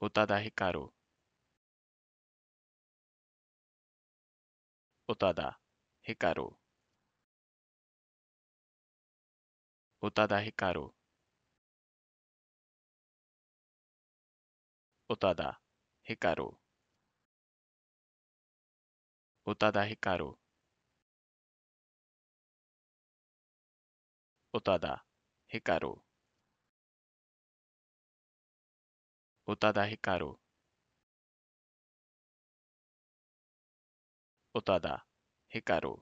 Otada Hikaru. Otada Hikaru. Otada Hikaru. Otada Hikaru. Otada Hikaru. Otada Hikaru. Otada Hikaru. o Tadahikaru. Otada Hikaru